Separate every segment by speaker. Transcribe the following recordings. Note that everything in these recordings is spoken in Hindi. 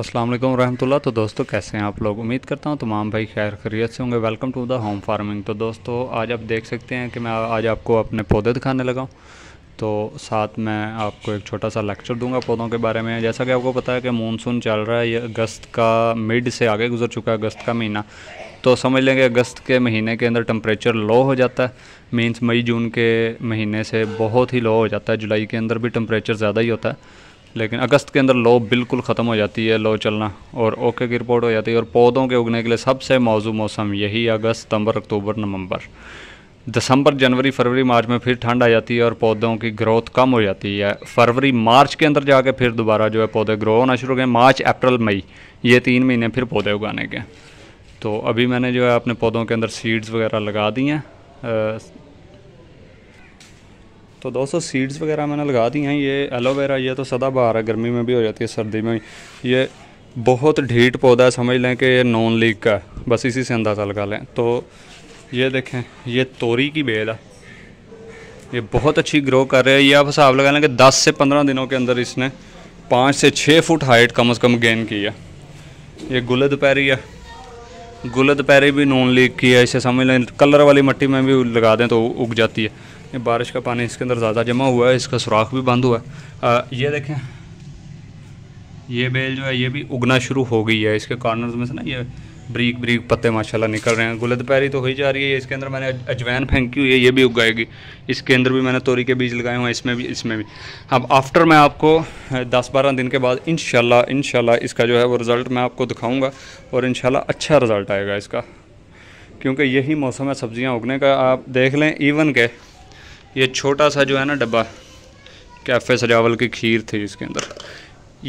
Speaker 1: असलम वालेकुम तो दोस्तों कैसे हैं आप लोग उम्मीद करता हूं तमाम भाई खैर खरीत से होंगे welcome to the home farming तो दोस्तों आज आप देख सकते हैं कि मैं आज आपको अपने पौधे दिखाने लगा हूं तो साथ मैं आपको एक छोटा सा लेक्चर दूंगा पौधों के बारे में जैसा कि आपको पता है कि मानसून चल रहा है ये अगस्त का मिड से आगे गुजर चुका है अगस्त का महीना तो समझ लेंगे अगस्त के महीने के अंदर टम्परेचर लो हो जाता है मीन्स मई जून के महीने से बहुत ही लो हो जाता है जुलाई के अंदर भी टम्परेचर ज़्यादा ही होता है लेकिन अगस्त के अंदर लो बिल्कुल ख़त्म हो जाती है लो चलना और ओके की रिपोर्ट हो जाती है और पौधों के उगने के लिए सबसे मौजू मौसम यही अगस्त सितंबर अक्टूबर नवंबर दिसंबर जनवरी फरवरी मार्च में फिर ठंड आ जाती है और पौधों की ग्रोथ कम हो जाती है फरवरी मार्च के अंदर जाके फिर दोबारा जो है पौधे ग्रो होना शुरू हो गए मार्च अप्रैल मई ये तीन महीने फिर पौधे उगाने के तो अभी मैंने जो है अपने पौधों के अंदर सीड्स वगैरह लगा दी हैं तो दोस्तों सीड्स वगैरह मैंने लगा दी हैं ये एलोवेरा ये तो सदा बहार है गर्मी में भी हो जाती है सर्दी में भी ये बहुत ढीट पौधा है समझ लें कि ये नॉन लीक का है बस इसी से अंदाज़ा लगा लें तो ये देखें ये तोरी की बेल है ये बहुत अच्छी ग्रो कर रही है ये आप हिसाब लगा लें कि दस से पंद्रह दिनों के अंदर इसने पाँच से छः फुट हाइट कम अज़ कम गेन की है ये गुल दोपहरी है गुल दोपहरी भी नॉन लीक की है इसे समझ लें कलर वाली मट्टी में भी लगा दें तो उग जाती है ये बारिश का पानी इसके अंदर ज़्यादा जमा हुआ है इसका सुराख भी बंद हुआ है आ, ये देखें ये बेल जो है ये भी उगना शुरू हो गई है इसके कॉर्नर में से ना ये ब्रीक ब्रीक पत्ते माशाल्लाह निकल रहे हैं गुलद पैरी तो हो ही जा रही है इसके अंदर मैंने अजवैन फेंकी हुई है ये भी उगाएगी इसके अंदर भी मैंने तोरी के बीज लगाए हुए हैं इसमें भी इसमें भी अब आफ्टर मैं आपको 10-12 दिन के बाद इन शाला इसका जो है वो रिज़ल्ट मैं आपको दिखाऊँगा और इन अच्छा रिज़ल्ट आएगा इसका क्योंकि यही मौसम है सब्ज़ियाँ उगने का आप देख लें इवन के ये छोटा सा जो है ना डब्बा कैफ़े सजावल की खीर थी इसके अंदर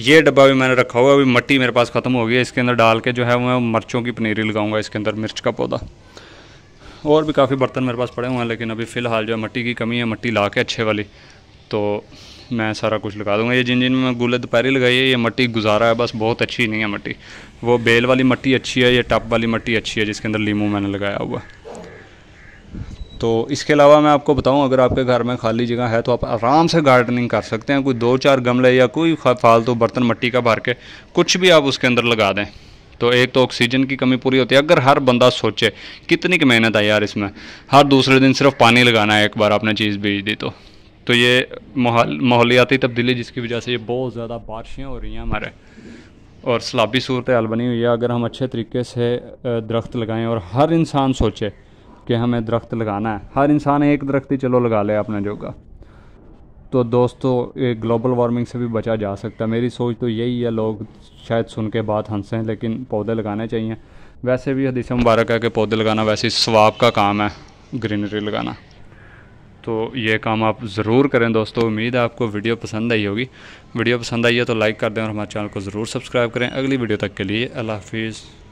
Speaker 1: ये डब्बा भी मैंने रखा हुआ है अभी मट्टी मेरे पास ख़त्म हो गई है इसके अंदर डाल के जो है मैं मिर्चों की पनीरी लगाऊंगा इसके अंदर मिर्च का पौधा और भी काफ़ी बर्तन मेरे पास पड़े हुए हैं लेकिन अभी फ़िलहाल जो है मट्टी की कमी है मट्टी ला के अच्छे वाली तो मैं सारा कुछ लगा दूंगा ये जिन जिन में गुले दोपहरी लगाई है ये मट्टी गुजारा है बस बहुत अच्छी नहीं है मट्टी वो बेल वाली मट्टी अच्छी है ये टप वाली मट्टी अच्छी है जिसके अंदर लीमू मैंने लगाया हुआ है तो इसके अलावा मैं आपको बताऊं अगर आपके घर में खाली जगह है तो आप आराम से गार्डनिंग कर सकते हैं कोई दो चार गमले या कोई फालतू तो बर्तन मट्टी का भर के कुछ भी आप उसके अंदर लगा दें तो एक तो ऑक्सीजन की कमी पूरी होती है अगर हर बंदा सोचे कितनी की मेहनत है यार इसमें हर दूसरे दिन सिर्फ पानी लगाना है एक बार आपने चीज़ बेच दी तो तो ये माहौलियाती तब्दीली जिसकी वजह से ये बहुत ज़्यादा बारिशें हो रही हैं हमारे और सलाबी सूरत हाल बनी हुई है अगर हम अच्छे तरीके से दरख्त लगाएं और हर इंसान सोचे कि हमें दरख्त लगाना है हर इंसान एक दरख्त ही चलो लगा ले अपना जोगा तो दोस्तों ये ग्लोबल वार्मिंग से भी बचा जा सकता है मेरी सोच तो यही है लोग शायद सुन के बात हंसें लेकिन पौधे लगाने चाहिए वैसे भी हदीस मुबारक है कि पौधे लगाना वैसे ही स्वाब का काम है ग्रीनरी लगाना तो ये काम आप ज़रूर करें दोस्तों उम्मीद है आपको वीडियो पसंद आई होगी वीडियो पसंद आई है तो लाइक कर दें और हमारे चैनल को ज़रूर सब्सक्राइब करें अगली वीडियो तक के लिए अल्लाह हाफिज़